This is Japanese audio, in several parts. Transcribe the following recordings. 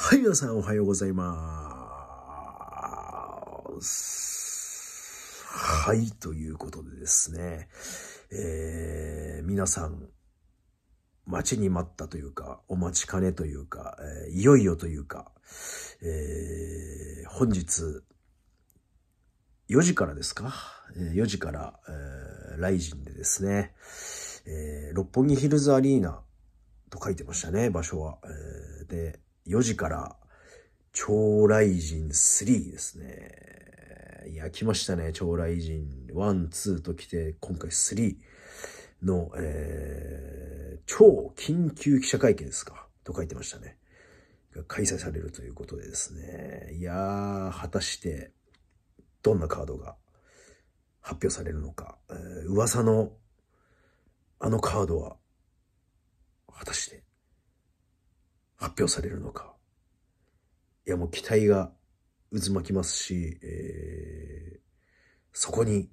はい、皆さんおはようございます。はい、ということでですね、えー、皆さん、待ちに待ったというか、お待ちかねというか、えー、いよいよというか、えー、本日、4時からですか ?4 時から、えー、ライジンでですね、えー、六本木ヒルズアリーナと書いてましたね、場所は。えー、で、4時から、超雷神3ですね。いや、来ましたね。超雷神1、2と来て、今回3の、えー、超緊急記者会見ですか。と書いてましたね。が開催されるということでですね。いやー、果たして、どんなカードが発表されるのか。えー、噂の、あのカードは、果たして、発表されるのか。いや、もう期待が渦巻きますし、えー、そこに、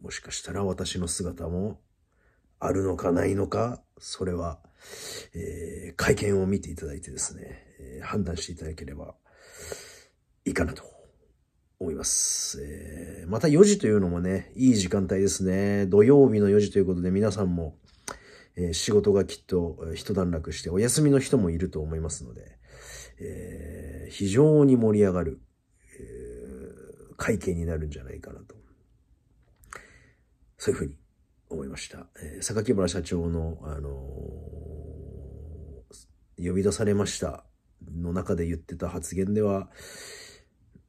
もしかしたら私の姿もあるのかないのか、それは、えー、会見を見ていただいてですね、えー、判断していただければいいかなと思います。えー、また4時というのもね、いい時間帯ですね。土曜日の4時ということで皆さんも、え仕事がきっと一段落してお休みの人もいると思いますので、えー、非常に盛り上がる、えー、会見になるんじゃないかなと。そういうふうに思いました。えー、榊原社長の、あのー、呼び出されましたの中で言ってた発言では、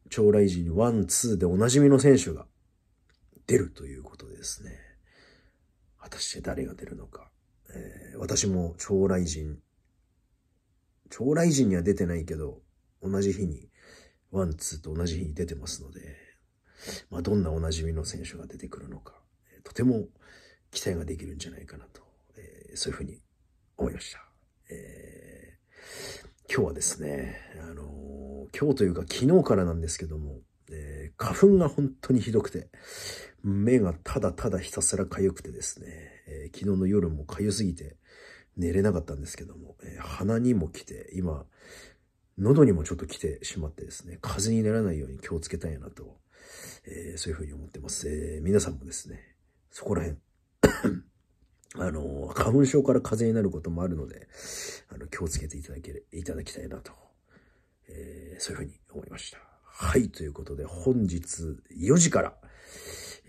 将来時にワン、ツーでおなじみの選手が出るということですね。果たして誰が出るのか。えー、私も超来人、超来人には出てないけど、同じ日に、ワン、ツーと同じ日に出てますので、まあ、どんなおなじみの選手が出てくるのか、とても期待ができるんじゃないかなと、えー、そういうふうに思いました。えー、今日はですね、あのー、今日というか昨日からなんですけども、えー、花粉が本当にひどくて、目がただただひたすら痒くてですね、えー、昨日の夜も痒すぎて寝れなかったんですけども、えー、鼻にも来て、今、喉にもちょっと来てしまってですね、風邪にならないように気をつけたいなと、えー、そういうふうに思ってます。えー、皆さんもですね、そこら辺、あの、花粉症から風邪になることもあるので、あの、気をつけていただけ、いただきたいなと、えー、そういうふうに思いました。はい、ということで本日4時から、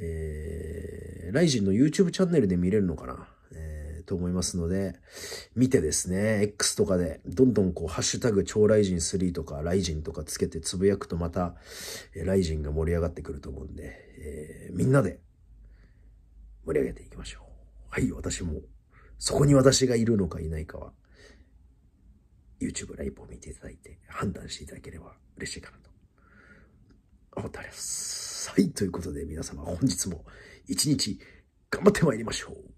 えー、ライジンの YouTube チャンネルで見れるのかな、えー、と思いますので、見てですね、X とかで、どんどんこう、ハッシュタグ超ライジン3とか、ライジンとかつけてつぶやくとまた、えー、ライジンが盛り上がってくると思うんで、えー、みんなで、盛り上げていきましょう。はい、私も、そこに私がいるのかいないかは、YouTube ライブを見ていただいて、判断していただければ嬉しいかなと思っております。さい。ということで皆様本日も一日頑張って参りましょう。